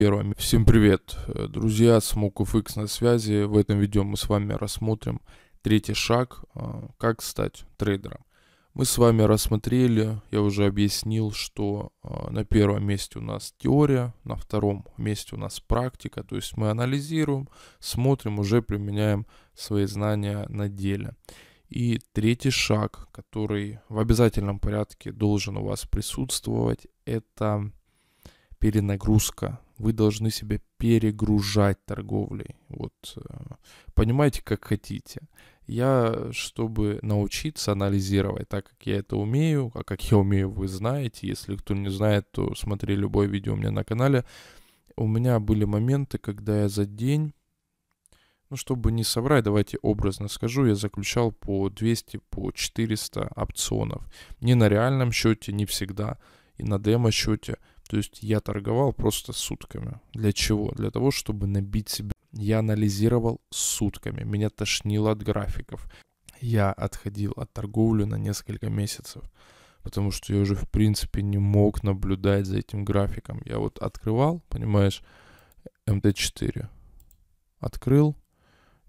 первыми. Всем привет, э, друзья, Смоков X на связи. В этом видео мы с вами рассмотрим третий шаг, э, как стать трейдером. Мы с вами рассмотрели, я уже объяснил, что э, на первом месте у нас теория, на втором месте у нас практика, то есть мы анализируем, смотрим, уже применяем свои знания на деле. И третий шаг, который в обязательном порядке должен у вас присутствовать, это перенагрузка. Вы должны себя перегружать торговлей. Вот э, понимаете, как хотите. Я, чтобы научиться анализировать, так как я это умею, а как я умею, вы знаете. Если кто не знает, то смотри любое видео у меня на канале. У меня были моменты, когда я за день, ну, чтобы не соврать, давайте образно скажу, я заключал по 200, по 400 опционов. Не на реальном счете, не всегда, и на демо-счете – то есть я торговал просто сутками. Для чего? Для того, чтобы набить себя. Я анализировал сутками. Меня тошнило от графиков. Я отходил от торговли на несколько месяцев. Потому что я уже, в принципе, не мог наблюдать за этим графиком. Я вот открывал, понимаешь, МТ4. Эм Открыл,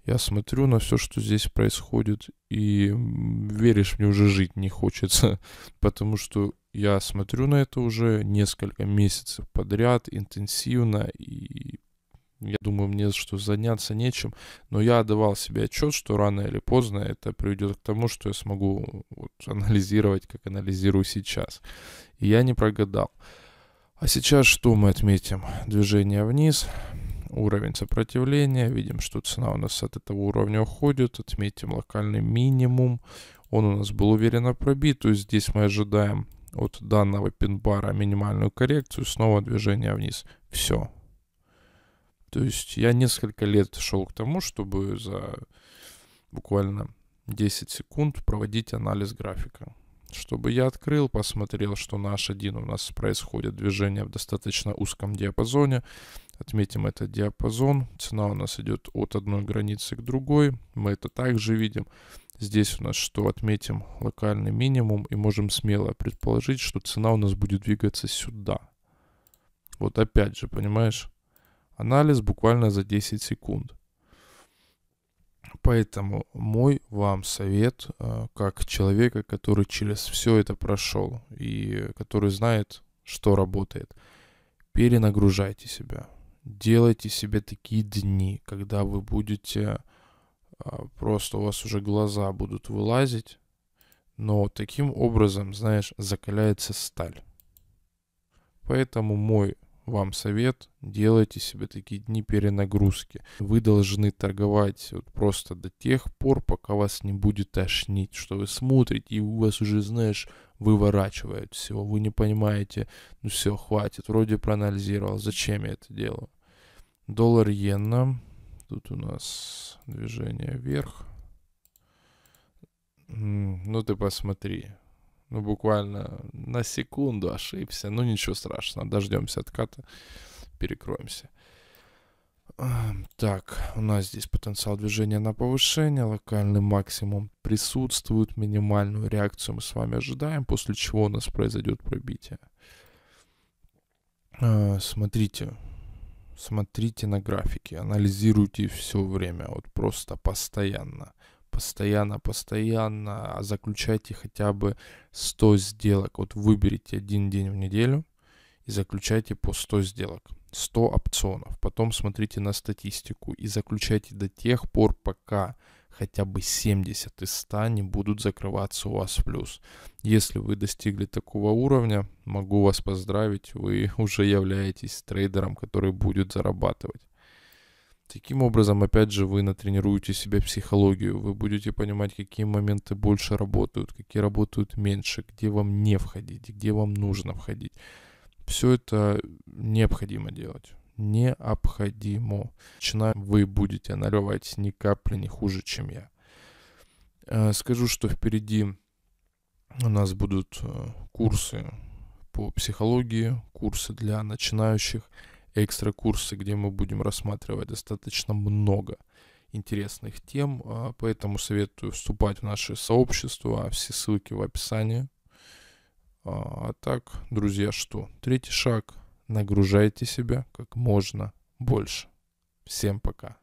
я смотрю на все, что здесь происходит, и веришь, мне уже жить не хочется, потому что я смотрю на это уже несколько месяцев подряд, интенсивно, и я думаю, мне что заняться нечем, но я отдавал себе отчет, что рано или поздно это приведет к тому, что я смогу вот, анализировать, как анализирую сейчас. И я не прогадал. А сейчас что мы отметим? Движение вниз, уровень сопротивления, видим, что цена у нас от этого уровня уходит, отметим локальный минимум, он у нас был уверенно пробит, то есть здесь мы ожидаем от данного пин-бара минимальную коррекцию, снова движение вниз. Все. То есть я несколько лет шел к тому, чтобы за буквально 10 секунд проводить анализ графика чтобы я открыл, посмотрел, что наш один у нас происходит движение в достаточно узком диапазоне. Отметим этот диапазон. Цена у нас идет от одной границы к другой. Мы это также видим. Здесь у нас что отметим локальный минимум и можем смело предположить, что цена у нас будет двигаться сюда. Вот опять же, понимаешь, анализ буквально за 10 секунд. Поэтому мой вам совет, э, как человека, который через все это прошел и который знает, что работает, перенагружайте себя. Делайте себе такие дни, когда вы будете а, просто у вас уже глаза будут вылазить, но таким образом, знаешь, закаляется сталь. Поэтому мой вам совет, делайте себе такие дни перенагрузки. Вы должны торговать вот просто до тех пор, пока вас не будет тошнить, что вы смотрите, и у вас уже, знаешь, выворачивает всего, вы не понимаете, ну все, хватит, вроде проанализировал, зачем я это делаю. Доллар иена, тут у нас движение вверх. Ну ты посмотри, ну, буквально на секунду ошибся. Ну, ничего страшного, дождемся отката, перекроемся. Так, у нас здесь потенциал движения на повышение, локальный максимум присутствует, минимальную реакцию мы с вами ожидаем, после чего у нас произойдет пробитие. А, смотрите, смотрите на графики, анализируйте все время, вот просто постоянно постоянно, постоянно заключайте хотя бы 100 сделок. Вот выберите один день в неделю и заключайте по 100 сделок. 100 опционов. Потом смотрите на статистику и заключайте до тех пор, пока хотя бы 70 из 100 не будут закрываться у вас в плюс. Если вы достигли такого уровня, могу вас поздравить, вы уже являетесь трейдером, который будет зарабатывать. Таким образом, опять же, вы натренируете себе психологию, вы будете понимать, какие моменты больше работают, какие работают меньше, где вам не входить, где вам нужно входить. Все это необходимо делать. Необходимо. Лично вы будете наливать ни капли не хуже, чем я. Э, скажу, что впереди у нас будут э, курсы по психологии, курсы для начинающих – экстра курсы, где мы будем рассматривать достаточно много интересных тем, а, поэтому советую вступать в наше сообщество, все ссылки в описании. А, а так, друзья, что? Третий шаг. Нагружайте себя как можно больше. Всем пока.